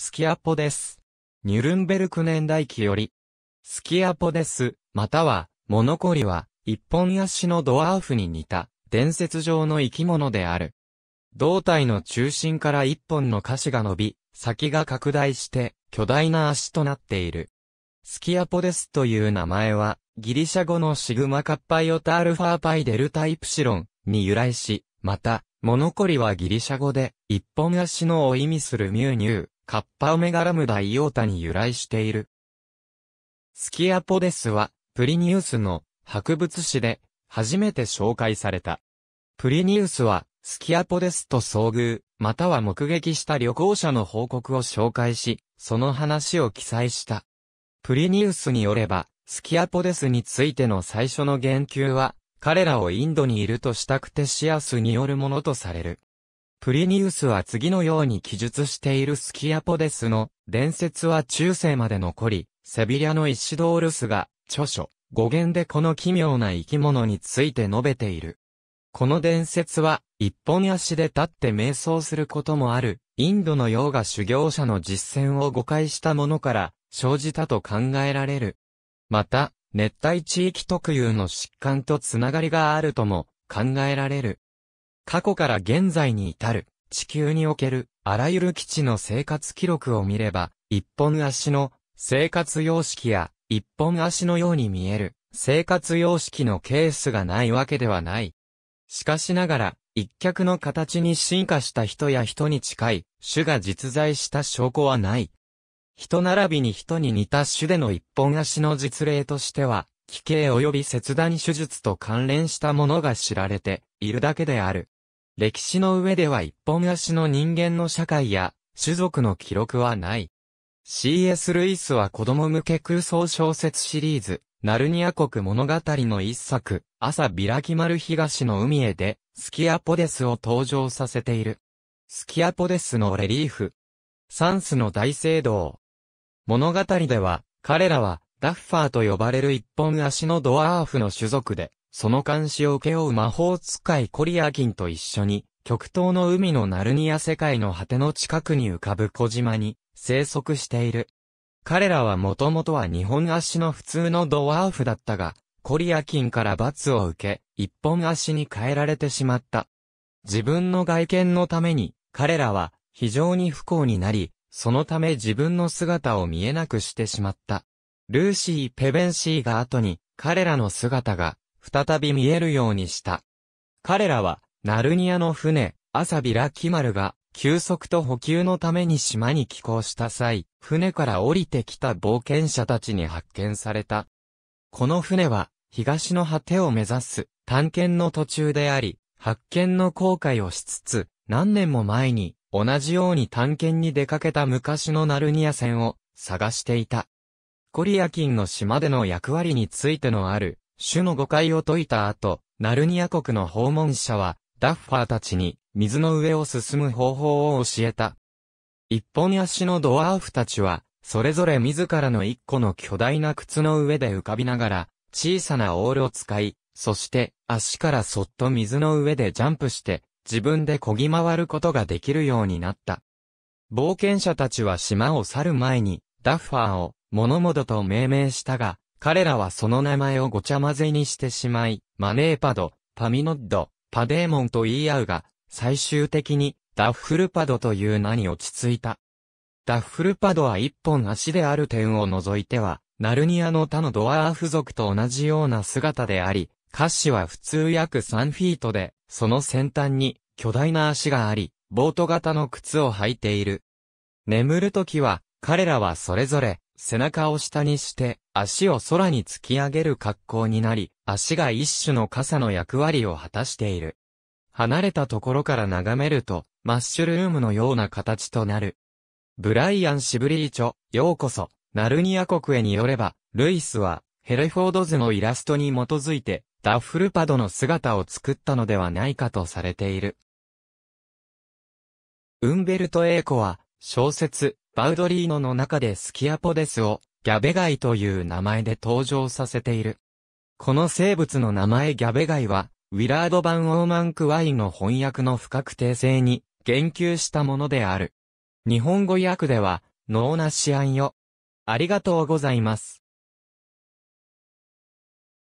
スキアポデス。ニュルンベルク年代記より、スキアポデス、または、モノコリは、一本足のドワーフに似た、伝説上の生き物である。胴体の中心から一本の歌詞が伸び、先が拡大して、巨大な足となっている。スキアポデスという名前は、ギリシャ語のシグマカッパイオタアルファーパイデルタイプシロンに由来し、また、モノコリはギリシャ語で、一本足のを意味するミューニュー、カッパオメガラムダイオータに由来している。スキアポデスは、プリニウスの博物誌で初めて紹介された。プリニウスは、スキアポデスと遭遇、または目撃した旅行者の報告を紹介し、その話を記載した。プリニウスによれば、スキアポデスについての最初の言及は、彼らをインドにいるとしたくてシアスによるものとされる。プリニウスは次のように記述しているスキアポデスの伝説は中世まで残り、セビリアのイシドールスが著書、語源でこの奇妙な生き物について述べている。この伝説は、一本足で立って瞑想することもある、インドのヨーガ修行者の実践を誤解したものから生じたと考えられる。また、熱帯地域特有の疾患とつながりがあるとも考えられる。過去から現在に至る、地球における、あらゆる基地の生活記録を見れば、一本足の生活様式や、一本足のように見える生活様式のケースがないわけではない。しかしながら、一脚の形に進化した人や人に近い種が実在した証拠はない。人並びに人に似た種での一本足の実例としては、奇形及び切断手術と関連したものが知られているだけである。歴史の上では一本足の人間の社会や、種族の記録はない。C.S. ルイスは子供向け空想小説シリーズ、ナルニア国物語の一作、朝ビラキマル東の海へで、スキアポデスを登場させている。スキアポデスのレリーフ。サンスの大聖堂。物語では、彼らは、ダッファーと呼ばれる一本足のドワーフの種族で、その監視を請け負う魔法使いコリアキンと一緒に、極東の海のナルニア世界の果ての近くに浮かぶ小島に生息している。彼らはもともとは日本足の普通のドワーフだったが、コリアキンから罰を受け、一本足に変えられてしまった。自分の外見のために、彼らは非常に不幸になり、そのため自分の姿を見えなくしてしまった。ルーシー・ペベンシーが後に、彼らの姿が再び見えるようにした。彼らは、ナルニアの船、アサビラキマルが、休息と補給のために島に寄港した際、船から降りてきた冒険者たちに発見された。この船は、東の果てを目指す、探検の途中であり、発見の後悔をしつつ、何年も前に、同じように探検に出かけた昔のナルニア船を探していた。コリアキンの島での役割についてのある種の誤解を解いた後、ナルニア国の訪問者は、ダッファーたちに、水の上を進む方法を教えた。一本足のドワーフたちは、それぞれ自らの一個の巨大な靴の上で浮かびながら、小さなオールを使い、そして足からそっと水の上でジャンプして、自分で漕ぎ回ることができるようになった。冒険者たちは島を去る前に、ダッファーを、物モドと命名したが、彼らはその名前をごちゃ混ぜにしてしまい、マネーパド、パミノッド、パデーモンと言い合うが、最終的にダッフルパドという名に落ち着いた。ダッフルパドは一本足である点を除いては、ナルニアの他のドワーフ族と同じような姿であり、歌詞は普通約3フィートで、その先端に巨大な足があり、ボート型の靴を履いている。眠るときは、彼らはそれぞれ背中を下にして、足を空に突き上げる格好になり、足が一種の傘の役割を果たしている。離れたところから眺めると、マッシュルームのような形となる。ブライアン・シブリーチョ、ようこそ、ナルニア国へによれば、ルイスは、ヘレフォード図のイラストに基づいて、ダッフルパドの姿を作ったのではないかとされている。ウンベルト・エーコは、小説、バウドリーノの中でスキアポデスをギャベガイという名前で登場させている。この生物の名前ギャベガイは、ウィラード・バン・オーマン・クワイの翻訳の不確定性に言及したものである。日本語訳では、脳なし案よ。ありがとうございます。